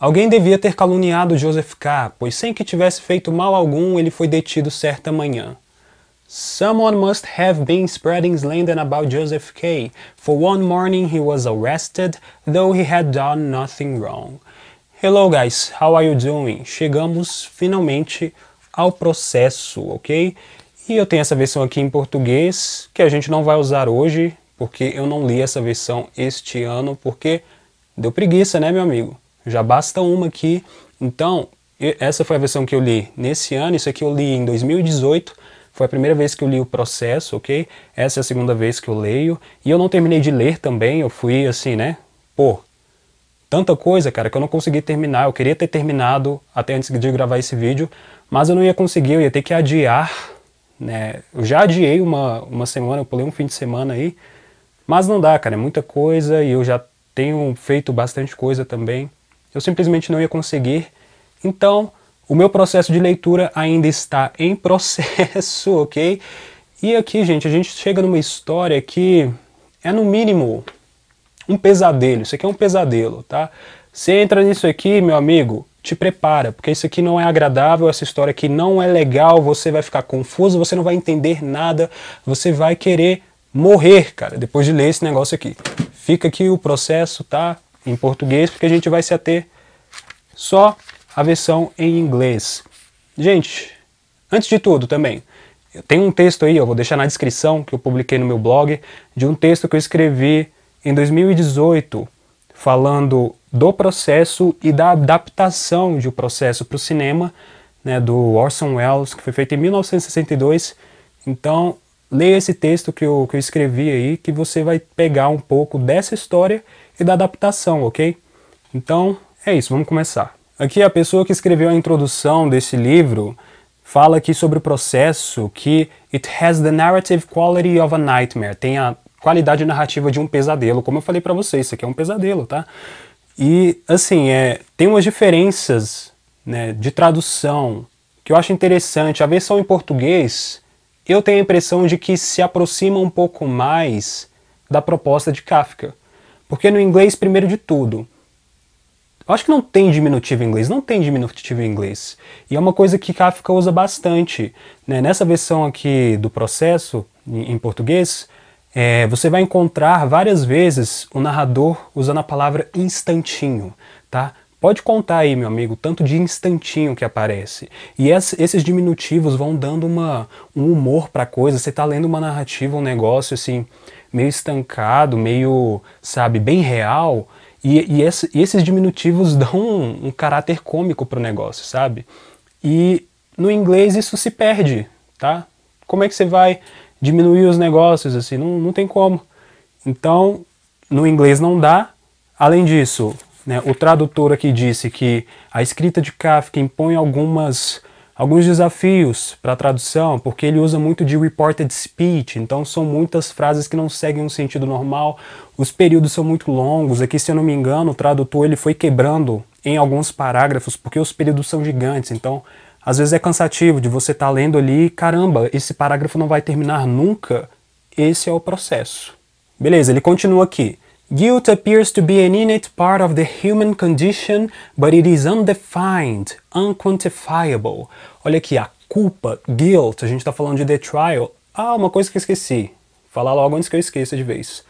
Alguém devia ter caluniado Joseph K., pois sem que tivesse feito mal algum, ele foi detido certa manhã. Someone must have been spreading slander about Joseph K., for one morning he was arrested, though he had done nothing wrong. Hello guys, how are you doing? Chegamos finalmente ao processo, ok? E eu tenho essa versão aqui em português, que a gente não vai usar hoje, porque eu não li essa versão este ano, porque deu preguiça, né, meu amigo? Já basta uma aqui. Então, essa foi a versão que eu li nesse ano, isso aqui eu li em 2018. Foi a primeira vez que eu li o processo, ok? Essa é a segunda vez que eu leio. E eu não terminei de ler também, eu fui assim, né? Pô, tanta coisa, cara, que eu não consegui terminar. Eu queria ter terminado até antes de gravar esse vídeo, mas eu não ia conseguir, eu ia ter que adiar, né? Eu já adiei uma, uma semana, eu pulei um fim de semana aí, mas não dá, cara, é muita coisa e eu já tenho feito bastante coisa também eu simplesmente não ia conseguir. Então, o meu processo de leitura ainda está em processo, ok? E aqui, gente, a gente chega numa história que é no mínimo um pesadelo. Isso aqui é um pesadelo, tá? Você entra nisso aqui, meu amigo, te prepara, porque isso aqui não é agradável, essa história aqui não é legal, você vai ficar confuso, você não vai entender nada, você vai querer morrer, cara, depois de ler esse negócio aqui. Fica aqui o processo, tá? em português, porque a gente vai se ater só à versão em inglês. Gente, antes de tudo também, eu tenho um texto aí, eu vou deixar na descrição, que eu publiquei no meu blog, de um texto que eu escrevi em 2018, falando do processo e da adaptação de o processo para o cinema, né, do Orson Welles, que foi feito em 1962. Então, leia esse texto que eu, que eu escrevi aí, que você vai pegar um pouco dessa história e da adaptação, ok? Então é isso, vamos começar. Aqui a pessoa que escreveu a introdução desse livro fala aqui sobre o processo que it has the narrative quality of a nightmare, tem a qualidade narrativa de um pesadelo, como eu falei para vocês, isso aqui é um pesadelo, tá? E assim, é, tem umas diferenças né, de tradução que eu acho interessante. A versão em português, eu tenho a impressão de que se aproxima um pouco mais da proposta de Kafka. Porque no inglês, primeiro de tudo, acho que não tem diminutivo em inglês, não tem diminutivo em inglês. E é uma coisa que Kafka usa bastante. Né? Nessa versão aqui do processo, em, em português, é, você vai encontrar várias vezes o narrador usando a palavra instantinho, tá? Pode contar aí, meu amigo, tanto de instantinho que aparece. E esses diminutivos vão dando uma, um humor para a coisa. Você está lendo uma narrativa, um negócio assim, meio estancado, meio, sabe, bem real. E, e, esse, e esses diminutivos dão um, um caráter cômico para o negócio, sabe? E no inglês isso se perde, tá? Como é que você vai diminuir os negócios assim? Não, não tem como. Então, no inglês não dá. Além disso, né, o tradutor aqui disse que a escrita de Kafka impõe algumas Alguns desafios para a tradução, porque ele usa muito de reported speech, então são muitas frases que não seguem um sentido normal, os períodos são muito longos. Aqui, se eu não me engano, o tradutor ele foi quebrando em alguns parágrafos, porque os períodos são gigantes, então às vezes é cansativo de você estar tá lendo ali, caramba, esse parágrafo não vai terminar nunca. Esse é o processo. Beleza, ele continua aqui. Guilt appears to be an innate part of the human condition, but it is undefined, unquantifiable. Olha aqui, a culpa, guilt, a gente está falando de The Trial. Ah, uma coisa que eu esqueci. Falar logo antes que eu esqueça de vez.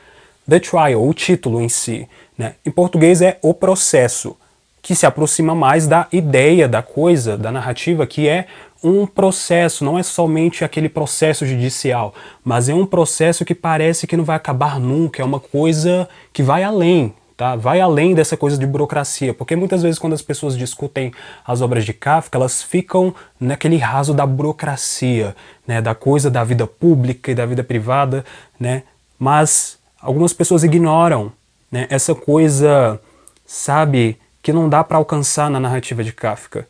The Trial, o título em si. Né? Em português é O Processo que se aproxima mais da ideia da coisa, da narrativa, que é um processo, não é somente aquele processo judicial, mas é um processo que parece que não vai acabar nunca, é uma coisa que vai além, Tá? Vai além dessa coisa de burocracia, porque muitas vezes quando as pessoas discutem as obras de Kafka, elas ficam naquele raso da burocracia, né? Da coisa da vida pública e da vida privada, né? Mas algumas pessoas ignoram, né? Essa coisa, sabe, que não dá para alcançar na narrativa de Kafka.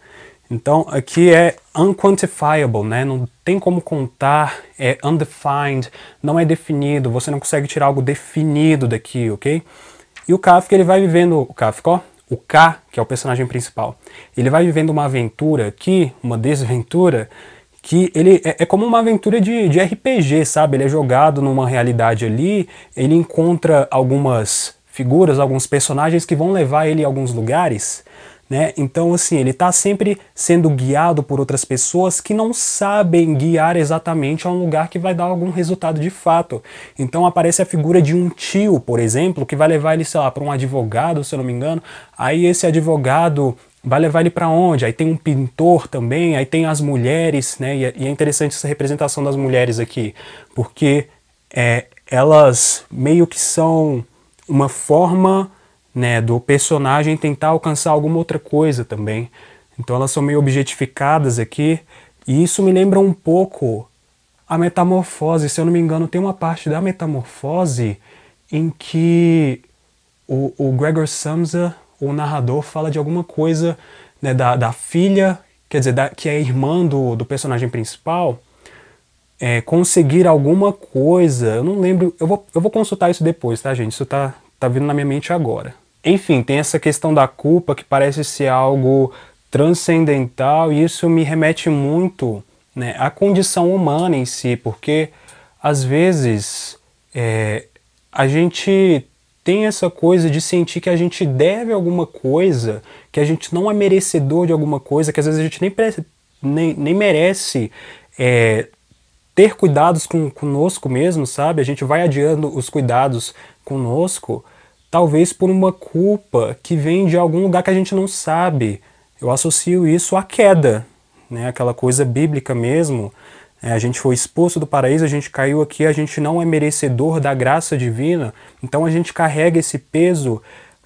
Então, aqui é unquantifiable, né? não tem como contar, é undefined, não é definido, você não consegue tirar algo definido daqui, ok? E o Kafka, ele vai vivendo, o Kafka, ó, o K, que é o personagem principal, ele vai vivendo uma aventura aqui, uma desventura, que ele é, é, como uma aventura de, de RPG, sabe? Ele é jogado numa realidade ali, ele encontra algumas figuras, alguns personagens que vão levar ele a alguns lugares, né? Então, assim, ele está sempre sendo guiado por outras pessoas que não sabem guiar exatamente a um lugar que vai dar algum resultado de fato. Então aparece a figura de um tio, por exemplo, que vai levar ele, sei lá, para um advogado, se eu não me engano. Aí esse advogado vai levar ele para onde? Aí tem um pintor também, aí tem as mulheres, né? É, e é interessante essa representação das mulheres aqui, porque é, elas meio que são uma forma né, do personagem tentar alcançar alguma outra coisa também. Então elas são meio objetificadas aqui, e isso me lembra um pouco a metamorfose. Se eu não me engano, tem uma parte da metamorfose em que o, o Gregor Samsa, o narrador, fala de alguma coisa né, da, da filha, quer dizer, da, que é irmã do, do personagem principal, é, conseguir alguma coisa. Eu não lembro, eu vou, eu vou consultar isso depois, tá, gente? Isso tá, tá vindo na minha mente agora. Enfim, tem essa questão da culpa que parece ser algo transcendental e isso me remete muito né, à condição humana em si, porque às vezes é, a gente tem essa coisa de sentir que a gente deve alguma coisa, que a gente não é merecedor de alguma coisa, que às vezes a gente nem, nem, nem merece é, ter cuidados com, conosco mesmo, sabe? A gente vai adiando os cuidados conosco, talvez por uma culpa que vem de algum lugar que a gente não sabe. Eu associo isso à queda, né? Aquela coisa bíblica mesmo. É, a gente foi expulso do paraíso, a gente caiu aqui, a gente não é merecedor da graça divina, então a gente carrega esse peso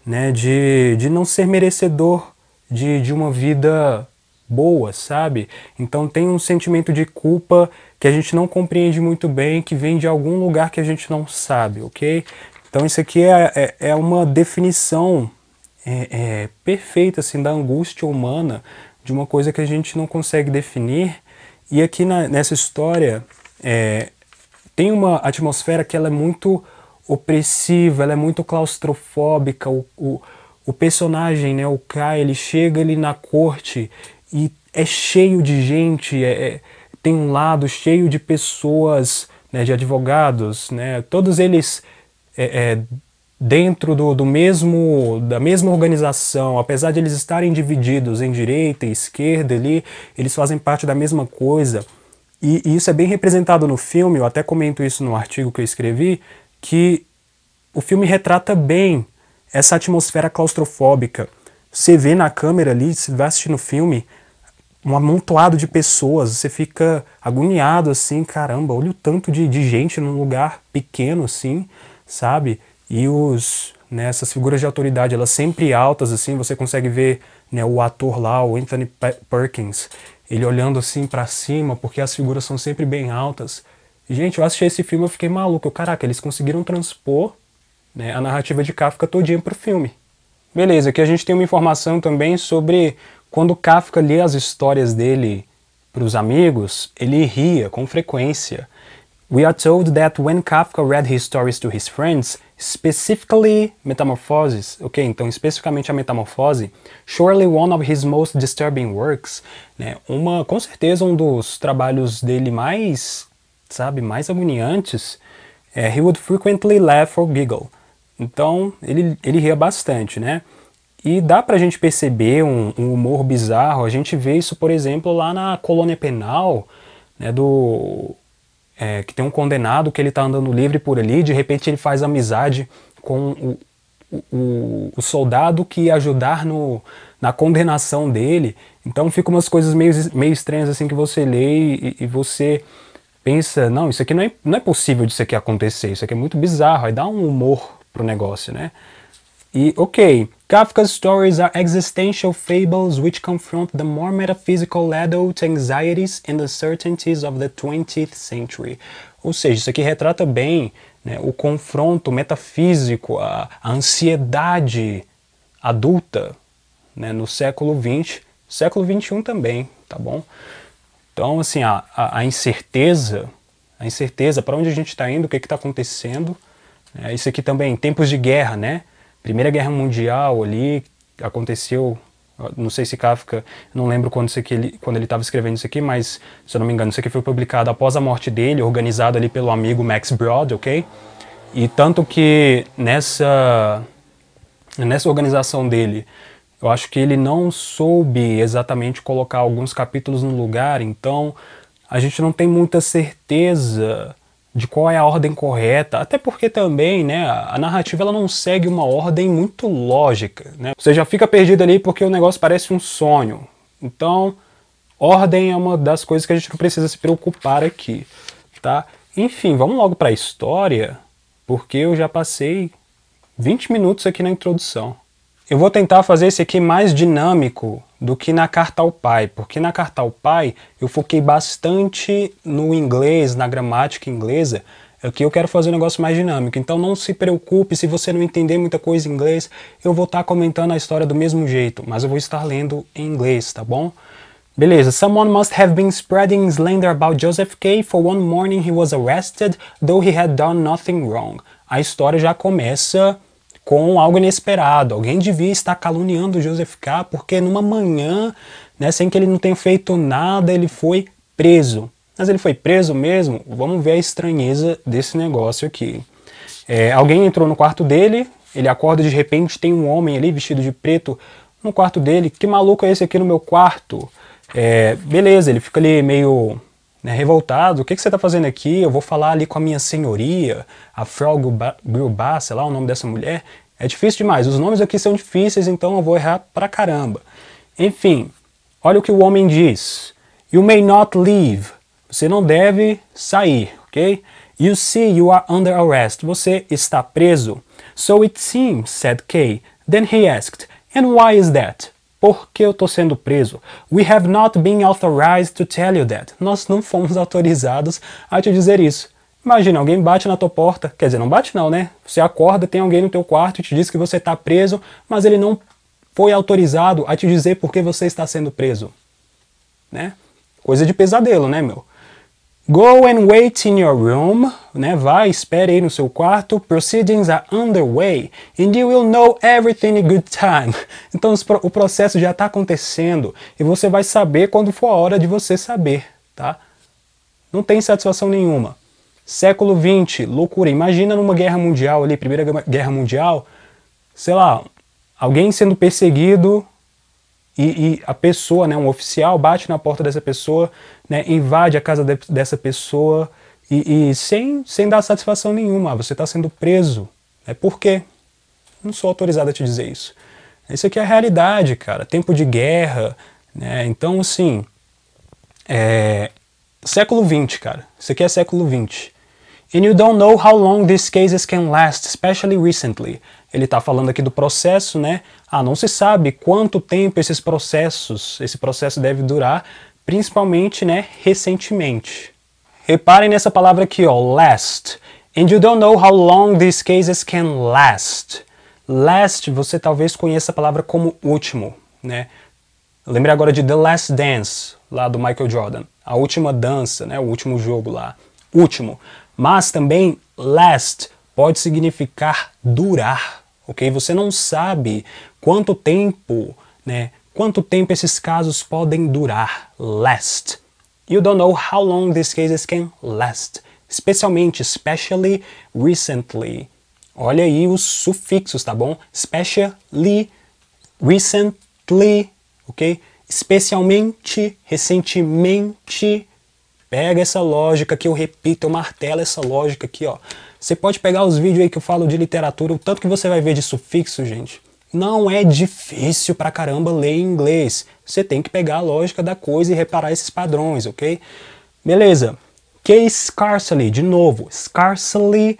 né, de, de não ser merecedor de, de uma vida boas, sabe? Então tem um sentimento de culpa que a gente não compreende muito bem, que vem de algum lugar que a gente não sabe, ok? Então isso aqui é, é, é uma definição é, é, perfeita assim, da angústia humana, de uma coisa que a gente não consegue definir. E aqui na, nessa história é, tem uma atmosfera que ela é muito opressiva, ela é muito claustrofóbica. O, o, o personagem, né, o Kai, ele chega ali na corte e é cheio de gente, é, é, tem um lado cheio de pessoas, né, de advogados, né, todos eles é, é, dentro do, do mesmo da mesma organização, apesar de eles estarem divididos em direita e esquerda ali, eles fazem parte da mesma coisa. E, e isso é bem representado no filme, eu até comento isso no artigo que eu escrevi, que o filme retrata bem essa atmosfera claustrofóbica. Você vê na câmera ali, se vai assistindo o filme, um amontoado de pessoas, você fica agoniado assim, caramba, olha o tanto de, de gente num lugar pequeno assim, sabe? E os, né, essas figuras de autoridade, elas sempre altas assim, você consegue ver né, o ator lá, o Anthony Perkins, ele olhando assim para cima, porque as figuras são sempre bem altas. E, gente, eu assisti esse filme, eu fiquei maluco, caraca, eles conseguiram transpor né, a narrativa de Kafka todinha pro filme. Beleza, aqui a gente tem uma informação também sobre quando Kafka lia as histórias dele para os amigos, ele ria com frequência. We are told that when Kafka read his stories to his friends, specifically Metamorphoses, ok, então especificamente a Metamorfose, surely one of his most disturbing works, né, uma, com certeza um dos trabalhos dele mais, sabe, mais agoniantes, é, he would frequently laugh or giggle. Então, ele, ele ria bastante, né? E dá pra gente perceber um, um, humor bizarro. A gente vê isso, por exemplo, lá na colônia penal, né, do é, que tem um condenado que ele tá andando livre por ali, de repente ele faz amizade com o, o, o soldado que ajudar no, na condenação dele. Então fica umas coisas meio, meio estranhas assim que você lê e, e você pensa, não, isso aqui não é, não é possível disso aqui acontecer, isso aqui é muito bizarro, aí dá um humor pro negócio, né? E ok, Kafka's stories are existential fables which confront the more metaphysical adult anxieties and uncertainties of the 20th century. Ou seja, isso aqui retrata bem né, o confronto metafísico, a, a ansiedade adulta né, no século XX, século XXI também, tá bom? Então, assim, a, a, a incerteza, a incerteza, para onde a gente está indo, o que é está acontecendo. Né? Isso aqui também, tempos de guerra, né? Primeira Guerra Mundial ali, aconteceu, não sei se Kafka, não lembro quando, isso aqui, ele, quando ele estava escrevendo isso aqui, mas se eu não me engano, isso aqui foi publicado após a morte dele, organizado ali pelo amigo Max Brod, ok? E tanto que nessa, nessa organização dele, eu acho que ele não soube exatamente colocar alguns capítulos no lugar, então a gente não tem muita certeza de qual é a ordem correta, até porque também, né, a narrativa ela não segue uma ordem muito lógica, né? Você já fica perdido ali porque o negócio parece um sonho. Então, ordem é uma das coisas que a gente não precisa se preocupar aqui, tá? Enfim, vamos logo para a história, porque eu já passei 20 minutos aqui na introdução. Eu vou tentar fazer esse aqui mais dinâmico do que na carta ao pai, porque na carta ao pai eu foquei bastante no inglês, na gramática inglesa, Aqui é eu quero fazer um negócio mais dinâmico, então não se preocupe se você não entender muita coisa em inglês, eu vou estar tá comentando a história do mesmo jeito, mas eu vou estar lendo em inglês, tá bom? Beleza, someone must have been spreading slander about Joseph K. For one morning he was arrested, though he had done nothing wrong. A história já começa com algo inesperado. Alguém devia estar caluniando Joseph K. porque numa manhã, né, sem que ele não tenha feito nada, ele foi preso. Mas ele foi preso mesmo? Vamos ver a estranheza desse negócio aqui. É, alguém entrou no quarto dele, ele acorda de repente, tem um homem ali vestido de preto no quarto dele. Que maluco é esse aqui no meu quarto? É, beleza, ele fica ali meio né, revoltado, o que, que você está fazendo aqui? Eu vou falar ali com a minha senhoria, a Frau Gruba, sei lá o nome dessa mulher. É difícil demais, os nomes aqui são difíceis, então eu vou errar pra caramba. Enfim, olha o que o homem diz. You may not leave. Você não deve sair, ok? You see, you are under arrest. Você está preso. So it seems, said Kay. Then he asked, and why is that? Por que eu tô sendo preso? We have not been authorized to tell you that. Nós não fomos autorizados a te dizer isso. Imagina, alguém bate na tua porta, quer dizer, não bate não, né? Você acorda, tem alguém no teu quarto e te diz que você está preso, mas ele não foi autorizado a te dizer por que você está sendo preso. Né? Coisa de pesadelo, né, meu? Go and wait in your room, né? Vai, espere aí no seu quarto. Proceedings are underway and you will know everything in good time. Então o processo já está acontecendo e você vai saber quando for a hora de você saber, tá? Não tem satisfação nenhuma. Século XX, loucura. Imagina numa guerra mundial ali, Primeira Guerra Mundial, sei lá, alguém sendo perseguido e, e, a pessoa, né, um oficial, bate na porta dessa pessoa, né, invade a casa de, dessa pessoa e, e, sem, sem dar satisfação nenhuma, ah, você está sendo preso. Né, por quê? Não sou autorizado a te dizer isso. Isso aqui é a realidade, cara. Tempo de guerra, né? Então, assim, é... século XX, cara. Isso aqui é século XX. And you don't know how long these cases can last, especially recently ele está falando aqui do processo, né? Ah, não se sabe quanto tempo esses processos, esse processo deve durar, principalmente, né, recentemente. Reparem nessa palavra aqui, ó, last. And you don't know how long these cases can last. Last, você talvez conheça a palavra como último, né? Lembrei agora de The Last Dance, lá do Michael Jordan. A última dança, né? O último jogo lá. Último. Mas também last pode significar durar ok? Você não sabe quanto tempo, né? Quanto tempo esses casos podem durar? Last. You don't know how long these cases can last. Especialmente, especially, recently. Olha aí os sufixos, tá bom? Especially, recently, ok? Especialmente, recentemente, Pega essa lógica que eu repito, eu martelo essa lógica aqui, ó. Você pode pegar os vídeos aí que eu falo de literatura, o tanto que você vai ver de sufixo, gente. Não é difícil pra caramba ler inglês. Você tem que pegar a lógica da coisa e reparar esses padrões, ok? Beleza. Que scarcely, de novo, scarcely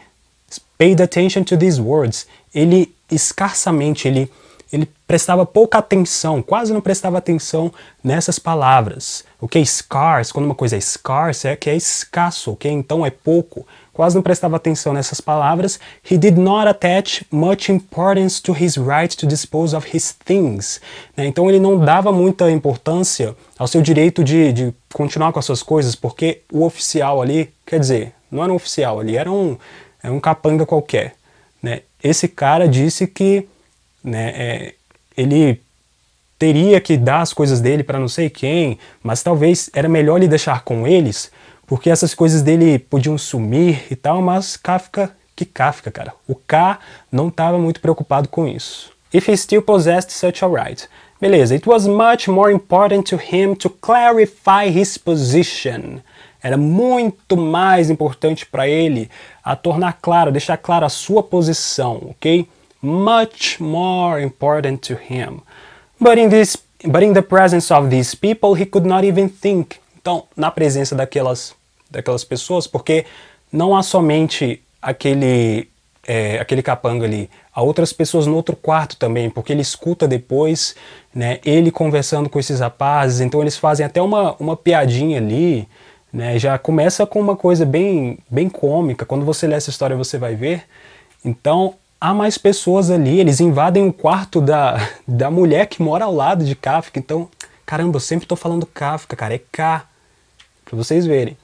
paid attention to these words. Ele escassamente, ele ele prestava pouca atenção, quase não prestava atenção nessas palavras. O que é scarce? Quando uma coisa é scarce, é que é escasso, o que então é pouco. Quase não prestava atenção nessas palavras. He did not attach much importance to his right to dispose of his things. Né? Então ele não dava muita importância ao seu direito de, de continuar com as suas coisas, porque o oficial ali, quer dizer, não era um oficial ali, era um, era é um capanga qualquer. Né? Esse cara disse que né? É, ele teria que dar as coisas dele para não sei quem, mas talvez era melhor ele deixar com eles, porque essas coisas dele podiam sumir e tal, mas Kafka, que Kafka, cara. O K não estava muito preocupado com isso. If he still possessed such a right. Beleza, it was much more important to him to clarify his position. Era muito mais importante para ele a tornar claro, deixar clara a sua posição, ok? much more important to him. But in, this, but in the presence of these people, he could not even think. Então, na presença daquelas, daquelas pessoas, porque não há somente aquele, é, aquele capanga ali, há outras pessoas no outro quarto também, porque ele escuta depois, né, ele conversando com esses rapazes, então eles fazem até uma, uma piadinha ali, né, já começa com uma coisa bem, bem cômica, quando você lê essa história você vai ver. Então, há mais pessoas ali, eles invadem o quarto da, da mulher que mora ao lado de Kafka. Então, caramba, eu sempre estou falando Kafka, cara, é K, para vocês verem.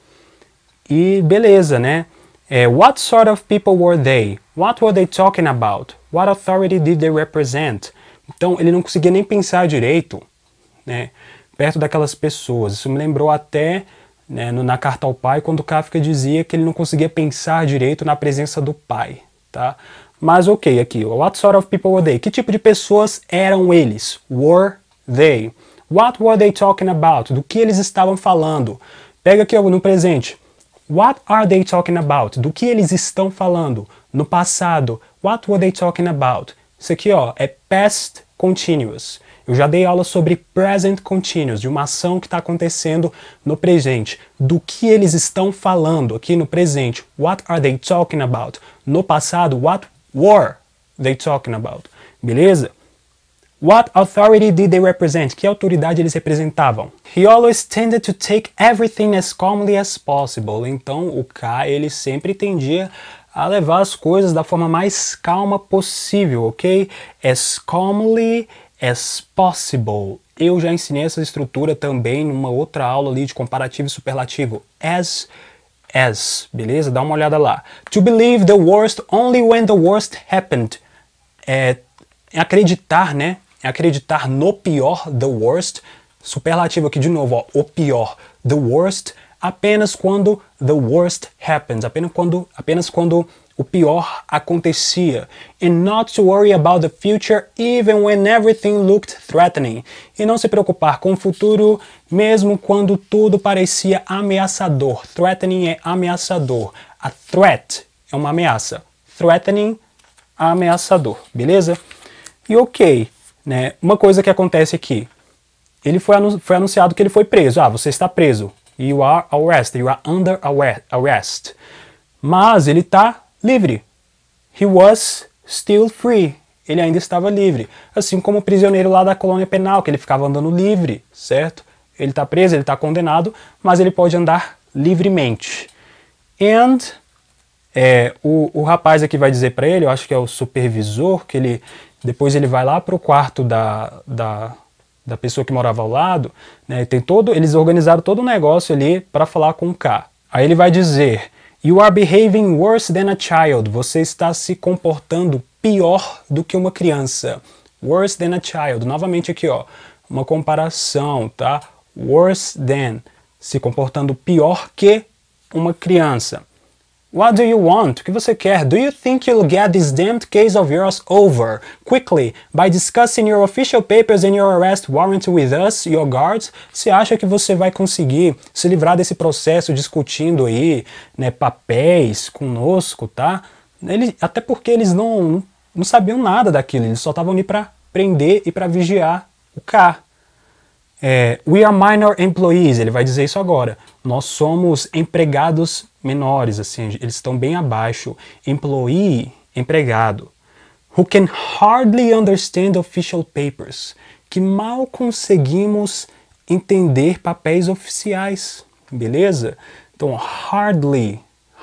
E beleza, né? É, what sort of people were they? What were they talking about? What authority did they represent? Então, ele não conseguia nem pensar direito, né? Perto daquelas pessoas. Isso me lembrou até né, na carta ao pai, quando Kafka dizia que ele não conseguia pensar direito na presença do pai, tá? Mas ok, aqui, what sort of people were they? Que tipo de pessoas eram eles? Were they? What were they talking about? Do que eles estavam falando? Pega aqui no presente. What are they talking about? Do que eles estão falando? No passado. What were they talking about? Isso aqui, ó, é past continuous. Eu já dei aula sobre present continuous, de uma ação que está acontecendo no presente, do que eles estão falando aqui no presente. What are they talking about? No passado, what were they talking about? Beleza? What authority did they represent? Que autoridade eles representavam? He always tended to take everything as calmly as possible. Então, o K, ele sempre tendia a levar as coisas da forma mais calma possível, ok? As calmly as possible. Eu já ensinei essa estrutura também numa outra aula ali de comparativo e superlativo. As as, beleza? Dá uma olhada lá. To believe the worst only when the worst happened. É, é acreditar, né? É acreditar no pior, the worst. Superlativo aqui de novo, ó, o pior, the worst, apenas quando the worst happens, apenas quando, apenas quando o pior acontecia. And not to worry about the future even when everything looked threatening. E não se preocupar com o futuro mesmo quando tudo parecia ameaçador. Threatening é ameaçador. A threat é uma ameaça. Threatening, ameaçador, beleza? E ok, né? Uma coisa que acontece aqui. Ele foi, anu foi anunciado que ele foi preso. Ah, você está preso. You are arrested. You are under arrest. Mas ele está livre. He was still free. Ele ainda estava livre. Assim como o prisioneiro lá da colônia penal, que ele ficava andando livre, certo? Ele está preso, ele está condenado, mas ele pode andar livremente. And é, o, o rapaz aqui vai dizer para ele, eu acho que é o supervisor, que ele depois ele vai lá para o quarto da, da, da pessoa que morava ao lado, né? Tem todo, eles organizaram todo o negócio ali para falar com o K. Aí ele vai dizer, You are behaving worse than a child. Você está se comportando pior do que uma criança. Worse than a child. Novamente aqui, ó. Uma comparação, tá? Worse than. Se comportando pior que uma criança. What do you want? O que você quer? Do you think you'll get this damned case of yours over quickly by discussing your official papers and your arrest warrant with us, your guards? Você acha que você vai conseguir se livrar desse processo discutindo aí, né, papéis conosco, tá? Ele, até porque eles não, não sabiam nada daquilo, eles só estavam ali para prender e para vigiar o carro. É, we are minor employees, ele vai dizer isso agora. Nós somos empregados menores, assim, eles estão bem abaixo. Employee, empregado. Who can hardly understand official papers. Que mal conseguimos entender papéis oficiais, beleza? Então, hardly,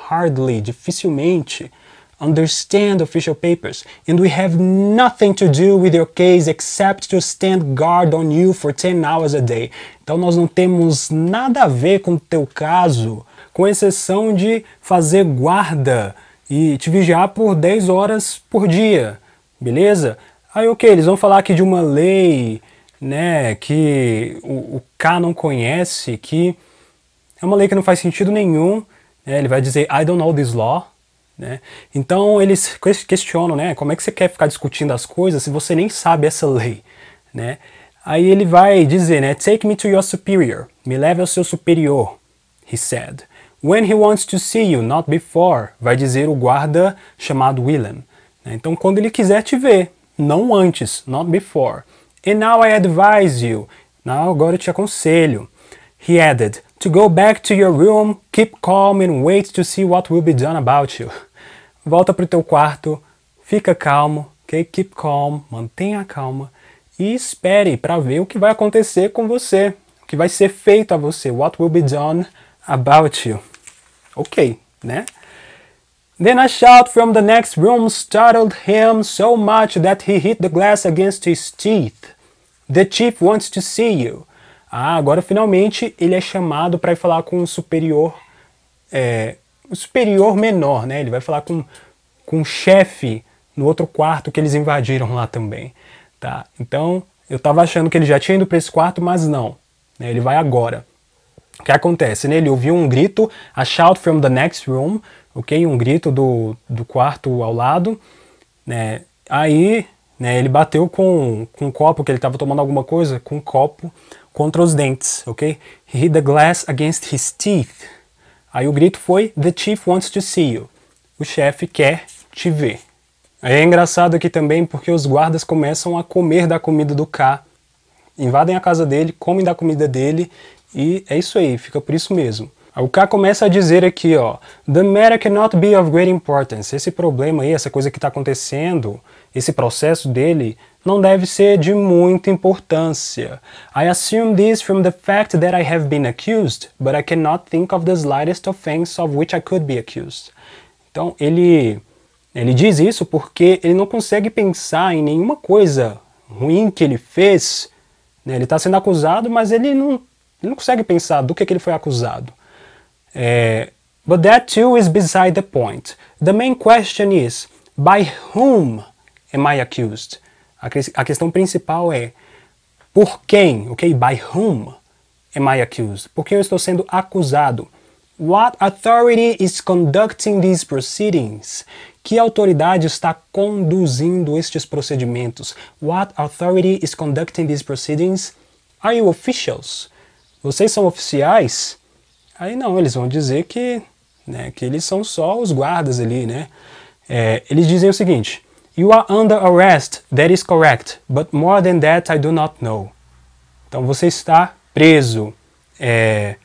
hardly, dificilmente understand official papers, and we have nothing to do with your case except to stand guard on you for 10 hours a day. Então nós não temos nada a ver com o teu caso, com exceção de fazer guarda e te vigiar por 10 horas por dia, beleza? Aí ok, eles vão falar aqui de uma lei, né, que o, o K não conhece, que é uma lei que não faz sentido nenhum, né? ele vai dizer I don't know this law, né? Então eles questionam, né? Como é que você quer ficar discutindo as coisas se você nem sabe essa lei, né? Aí ele vai dizer, né? Take me to your superior. Me leve ao seu superior. He said. When he wants to see you, not before. Vai dizer o guarda chamado Willem. Né? Então quando ele quiser te ver, não antes, not before. And now I advise you. Now agora eu te aconselho. He added, to go back to your room, keep calm and wait to see what will be done about you volta para o teu quarto, fica calmo, okay? keep calm, mantenha a calma e espere para ver o que vai acontecer com você, o que vai ser feito a você, what will be done about you. Ok, né? Then a shout from the next room startled him so much that he hit the glass against his teeth. The chief wants to see you. Ah, agora finalmente ele é chamado para ir falar com um superior é, o superior menor, né? Ele vai falar com, com o chefe no outro quarto que eles invadiram lá também, tá? Então, eu tava achando que ele já tinha ido para esse quarto, mas não. Né? Ele vai agora. O que acontece? Né? Ele ouviu um grito, a shout from the next room, ok? Um grito do, do quarto ao lado, né? Aí, né, ele bateu com, com um copo, que ele estava tomando alguma coisa, com um copo, contra os dentes, ok? He hit the glass against his teeth, Aí o grito foi The Chief wants to see you. O chefe quer te ver. Aí é engraçado aqui também porque os guardas começam a comer da comida do K, invadem a casa dele, comem da comida dele e é isso aí, fica por isso mesmo. O K começa a dizer aqui, ó, The matter cannot be of great importance. Esse problema aí, essa coisa que está acontecendo, esse processo dele não deve ser de muita importância. I assume this from the fact that I have been accused, but I cannot think of the slightest offense of which I could be accused. Então, ele ele diz isso porque ele não consegue pensar em nenhuma coisa ruim que ele fez. Né? Ele está sendo acusado, mas ele não, ele não consegue pensar do que, que ele foi acusado. É, But that too is beside the point. The main question is: by whom am I accused? A, que a questão principal é por quem, ok? By whom am I accused? Por quem eu estou sendo acusado? What authority is conducting these proceedings? Que autoridade está conduzindo estes procedimentos? What authority is conducting these proceedings? Are you officials? Vocês são oficiais? Aí não, eles vão dizer que, né, que eles são só os guardas ali, né? É, eles dizem o seguinte: You are under arrest. That is correct. But more than that, I do not know. Então você está preso. É,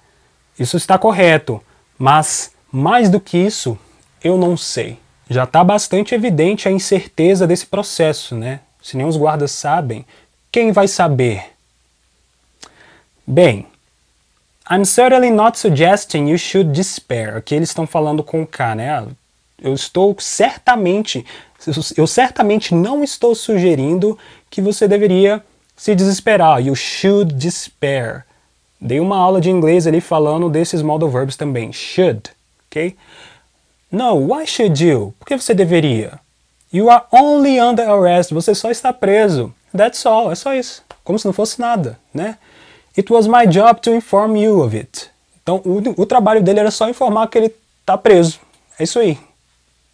isso está correto. Mas mais do que isso, eu não sei. Já está bastante evidente a incerteza desse processo, né? Se nem os guardas sabem, quem vai saber? Bem, I'm certainly not suggesting you should despair. Aqui eles estão falando com o K, né? Ah, eu estou certamente eu certamente não estou sugerindo que você deveria se desesperar. You should despair. Dei uma aula de inglês ali falando desses modal verbs também. Should, ok? No, why should you? Por que você deveria? You are only under arrest. Você só está preso. That's all. É só isso. Como se não fosse nada, né? It was my job to inform you of it. Então, o, o trabalho dele era só informar que ele está preso. É isso aí,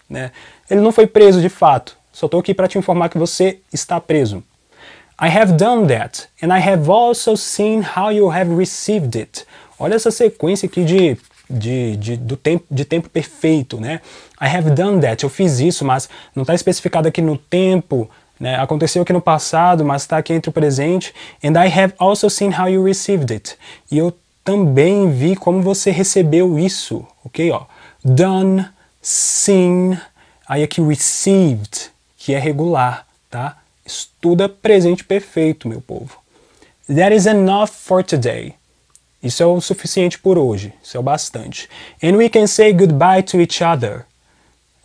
né? Ele não foi preso de fato. Só estou aqui para te informar que você está preso. I have done that, and I have also seen how you have received it. Olha essa sequência aqui de, de, de, do tempo, de tempo perfeito, né? I have done that, eu fiz isso, mas não está especificado aqui no tempo, né? Aconteceu aqui no passado, mas está aqui entre o presente. And I have also seen how you received it. E eu também vi como você recebeu isso, ok? Ó. Done, seen, Aí aqui received, que é regular, tá? Estuda presente perfeito, meu povo. That is enough for today. Isso é o suficiente por hoje, isso é o bastante. And we can say goodbye to each other,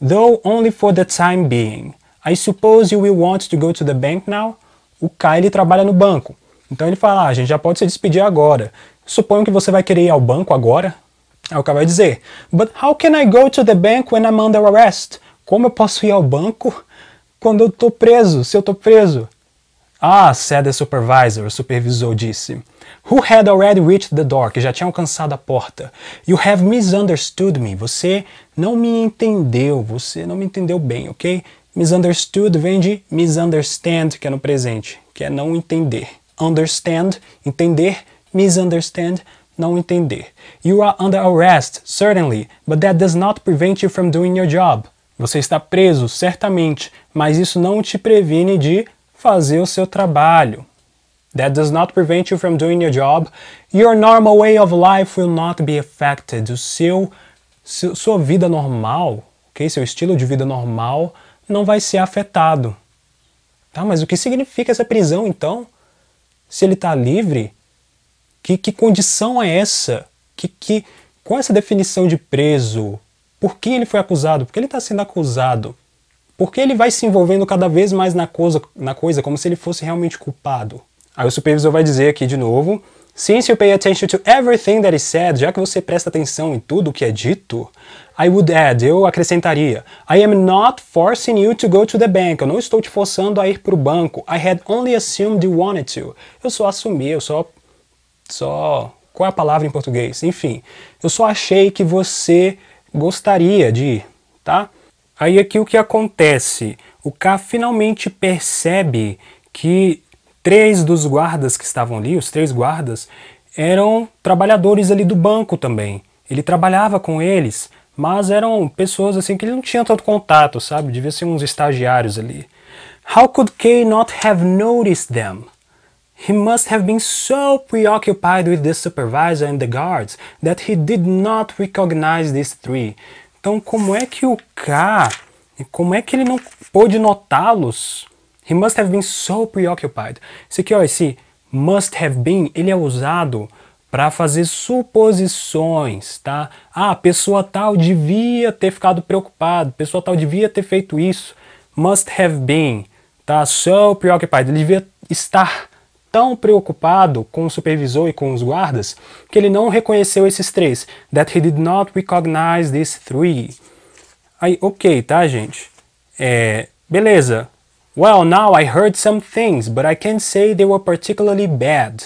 though only for the time being. I suppose you will want to go to the bank now? O Kyle trabalha no banco. Então ele fala, ah, a gente já pode se despedir agora. Suponho que você vai querer ir ao banco agora? Aí o cara vai dizer, But how can I go to the bank when I'm under arrest? Como eu posso ir ao banco quando eu estou preso, se eu estou preso? Ah, said the supervisor, o supervisor disse. Who had already reached the door, que já tinha alcançado a porta. You have misunderstood me, você não me entendeu, você não me entendeu bem, ok? Misunderstood vem de misunderstand, que é no presente, que é não entender. Understand, entender. Misunderstand, não entender. You are under arrest, certainly, but that does not prevent you from doing your job. Você está preso, certamente, mas isso não te previne de fazer o seu trabalho. That does not prevent you from doing your job. Your normal way of life will not be affected. O seu, seu sua vida normal, okay? seu estilo de vida normal, não vai ser afetado. Tá, mas o que significa essa prisão então? Se ele está livre, que, que condição é essa? Que, que, qual é essa definição de preso? Por que ele foi acusado? Por que ele está sendo acusado? Por que ele vai se envolvendo cada vez mais na coisa, na coisa como se ele fosse realmente culpado? Aí o supervisor vai dizer aqui de novo: Since you pay attention to everything that is said, já que você presta atenção em tudo o que é dito, I would add, eu acrescentaria, I am not forcing you to go to the bank, eu não estou te forçando a ir para o banco. I had only assumed you wanted to. Eu só assumi, eu só. só. qual é a palavra em português? Enfim, eu só achei que você gostaria de ir, tá? Aí aqui o que acontece? O K finalmente percebe que três dos guardas que estavam ali, os três guardas, eram trabalhadores ali do banco também. Ele trabalhava com eles, mas eram pessoas assim que ele não tinha tanto contato, sabe? Devia ser uns estagiários ali. How could K not have noticed them? He must have been so preoccupied with the supervisor and the guards that he did not recognize these three. Então, como é que o K, como é que ele não pôde notá-los? He must have been so preoccupied. Esse aqui, ó, esse must have been, ele é usado para fazer suposições, tá? Ah, pessoa tal devia ter ficado preocupado, pessoa tal devia ter feito isso. Must have been, tá? So preoccupied, ele devia estar tão preocupado com o supervisor e com os guardas que ele não reconheceu esses três. That he did not recognize these three. Aí, ok, tá, gente? É, beleza. Well, now I heard some things, but I can't say they were particularly bad.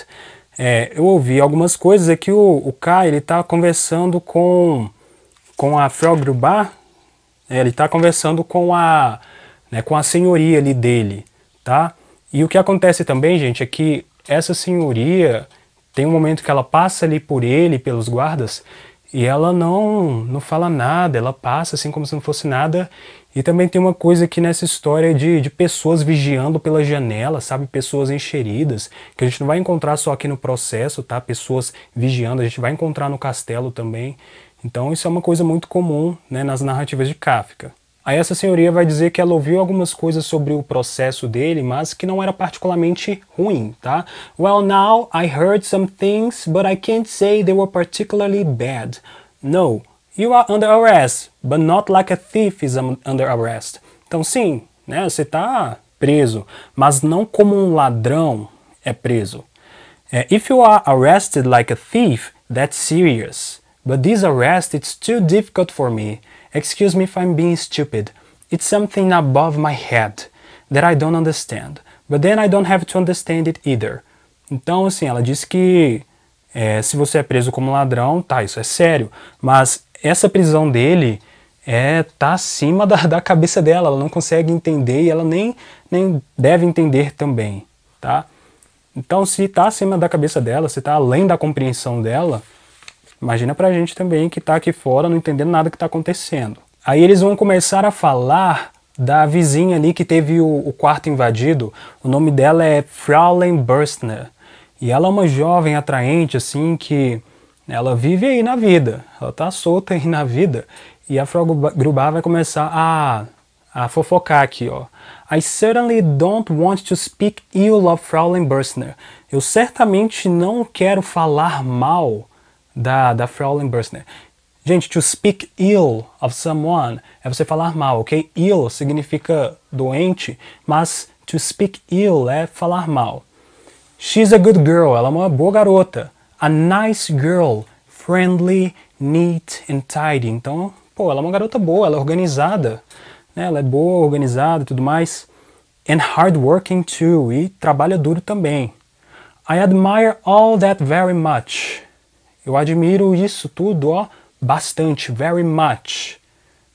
É, eu ouvi algumas coisas aqui. É o, o Kai, ele tá conversando com, com a Frau Grubar. É, ele tá conversando com a, né, com a senhoria ali dele, tá? E o que acontece também, gente, é que essa senhoria tem um momento que ela passa ali por ele, pelos guardas, e ela não não fala nada, ela passa assim como se não fosse nada. E também tem uma coisa aqui nessa história de, de pessoas vigiando pela janela, sabe? Pessoas encheridas, que a gente não vai encontrar só aqui no processo, tá? Pessoas vigiando, a gente vai encontrar no castelo também. Então isso é uma coisa muito comum né, nas narrativas de Kafka. Aí essa senhoria vai dizer que ela ouviu algumas coisas sobre o processo dele, mas que não era particularmente ruim, tá? Well, now I heard some things, but I can't say they were particularly bad. No, you are under arrest, but not like a thief is under arrest. Então sim, né, você tá preso, mas não como um ladrão é preso. Eh, if you are arrested like a thief, that's serious. But this arrest it's too difficult for me. Excuse me if I'm being stupid. It's something above my head that I don't understand. But then I don't have to understand it either. Então, assim, ela diz que é, se você é preso como ladrão, tá, isso é sério. Mas essa prisão dele é tá acima da, da cabeça dela. Ela não consegue entender e ela nem, nem deve entender também, tá? Então, se está acima da cabeça dela, se está além da compreensão dela, Imagina pra gente também que tá aqui fora não entendendo nada que tá acontecendo. Aí eles vão começar a falar da vizinha ali que teve o, o quarto invadido. O nome dela é Fraulein Burstner. E ela é uma jovem atraente, assim, que ela vive aí na vida. Ela tá solta aí na vida. E a Frau Grubar vai começar a, a fofocar aqui, ó. I certainly don't want to speak ill of Fraulein Burstner. Eu certamente não quero falar mal da, da Fraulein Bursner. Né? Gente, to speak ill of someone é você falar mal, ok? Ill significa doente, mas to speak ill é falar mal. She's a good girl, ela é uma boa garota. A nice girl, friendly, neat and tidy. Então, pô, ela é uma garota boa, ela é organizada, né? ela é boa, organizada e tudo mais. And hardworking too, e trabalha duro também. I admire all that very much. Eu admiro isso tudo, ó, bastante, very much.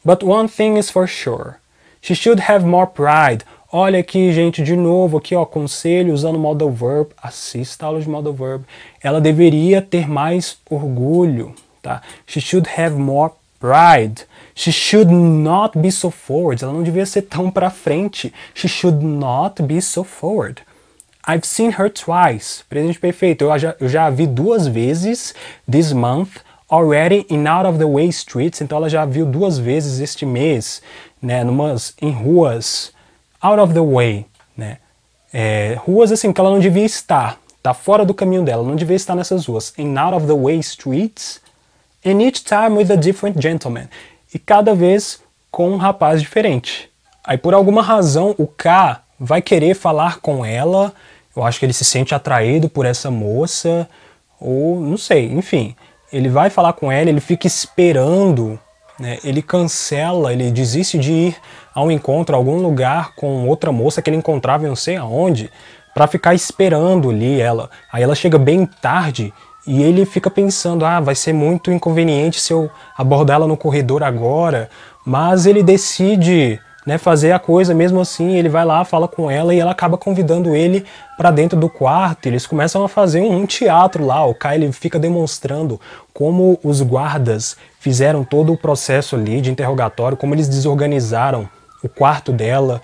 But one thing is for sure. She should have more pride. Olha aqui, gente, de novo, aqui, ó, conselho usando modal verb. Assista aula de modal verb. Ela deveria ter mais orgulho, tá? She should have more pride. She should not be so forward. Ela não devia ser tão para frente. She should not be so forward. I've seen her twice. Presente perfeito. Eu já, eu já a vi duas vezes this month. Already in out of the way streets. Então ela já viu duas vezes este mês, né? Numas, em ruas out of the way, né? É, ruas assim que ela não devia estar, tá fora do caminho dela, não devia estar nessas ruas. In out of the way streets, and each time with a different gentleman. E cada vez com um rapaz diferente. Aí por alguma razão o K vai querer falar com ela eu acho que ele se sente atraído por essa moça, ou não sei, enfim. Ele vai falar com ela, ele fica esperando, né? ele cancela, ele desiste de ir a um encontro, a algum lugar com outra moça que ele encontrava em não sei aonde, para ficar esperando ali ela. Aí ela chega bem tarde e ele fica pensando: ah, vai ser muito inconveniente se eu abordar ela no corredor agora, mas ele decide né, fazer a coisa. Mesmo assim, ele vai lá, fala com ela e ela acaba convidando ele para dentro do quarto. Eles começam a fazer um, teatro lá. O Kyle fica demonstrando como os guardas fizeram todo o processo ali de interrogatório, como eles desorganizaram o quarto dela.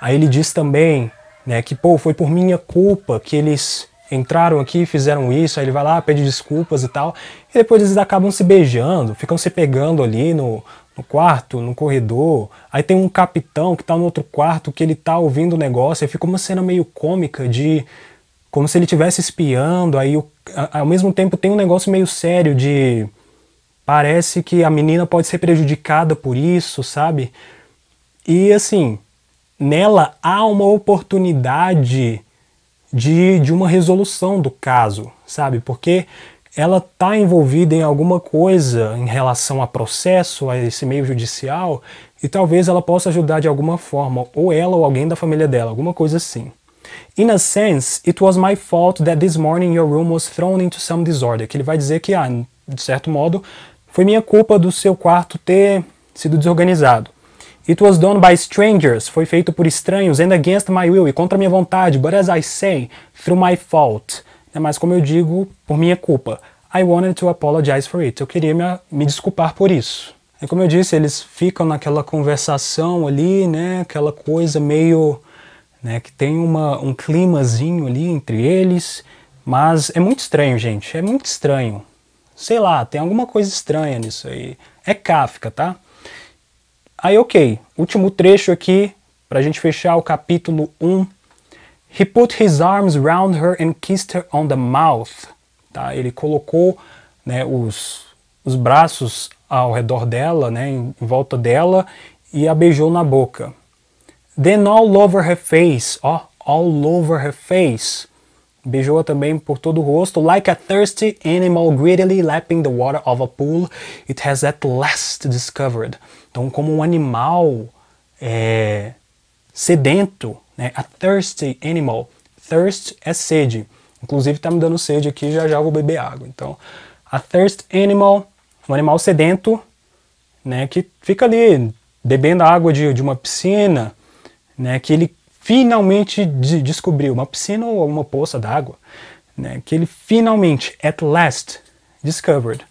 Aí ele diz também, né, que pô, foi por minha culpa que eles entraram aqui, fizeram isso, aí ele vai lá, pede desculpas e tal. E depois eles acabam se beijando, ficam se pegando ali no, no quarto, no corredor. Aí tem um capitão que tá no outro quarto que ele tá ouvindo o negócio. Aí fica uma cena meio cômica de como se ele estivesse espiando. Aí o, a, ao mesmo tempo tem um negócio meio sério de parece que a menina pode ser prejudicada por isso, sabe? E assim, nela há uma oportunidade de, de uma resolução do caso, sabe? Porque ela está envolvida em alguma coisa em relação a processo, a esse meio judicial, e talvez ela possa ajudar de alguma forma, ou ela ou alguém da família dela, alguma coisa assim. In a sense, it was my fault that this morning your room was thrown into some disorder. Que ele vai dizer que, ah, de certo modo, foi minha culpa do seu quarto ter sido desorganizado. It was done by strangers, foi feito por estranhos, and against my will, e contra minha vontade, but as I say, through my fault. É mas como eu digo, por minha culpa. I wanted to apologize for it. Eu queria me, me desculpar por isso. E é como eu disse, eles ficam naquela conversação ali, né? Aquela coisa meio... Né, que tem uma, um climazinho ali entre eles, mas é muito estranho, gente, é muito estranho. Sei lá, tem alguma coisa estranha nisso aí. É Kafka, tá? Aí, ok, último trecho aqui, pra gente fechar o capítulo 1 He put his arms round her and kissed her on the mouth. Tá? Ele colocou né, os, os braços ao redor dela, né, em volta dela, e a beijou na boca. Then all over her face, ó, all over her face. Beijou-a também por todo o rosto. Like a thirsty animal greedily lapping the water of a pool, it has at last discovered. Então, como um animal é, sedento, né? A thirsty animal. Thirst é sede. Inclusive está me dando sede aqui, já já vou beber água. Então, a thirst animal, um animal sedento, né, que fica ali bebendo água de, de uma piscina, né, que ele finalmente de, descobriu, uma piscina ou uma poça d'água, né, que ele finalmente, at last, discovered.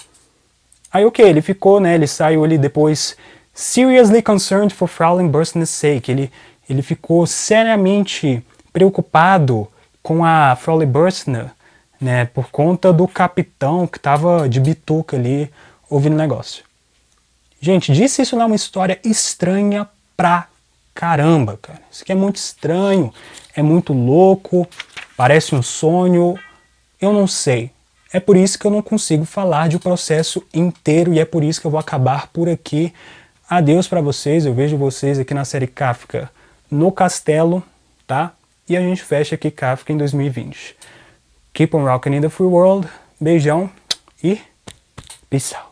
Aí ok, ele ficou, né, ele saiu ali depois seriously concerned for Fraulein Bursness sake, ele ele ficou seriamente preocupado com a Froley Bursner, né, por conta do capitão que estava de bituca ali ouvindo o negócio. Gente, disse isso não é uma história estranha pra caramba, cara. Isso aqui é muito estranho, é muito louco, parece um sonho, eu não sei. É por isso que eu não consigo falar de o um processo inteiro e é por isso que eu vou acabar por aqui. Adeus para vocês, eu vejo vocês aqui na série Kafka no Castelo, tá? E a gente fecha aqui Kafka em 2020. Keep on rocking in the free world. Beijão e peace out.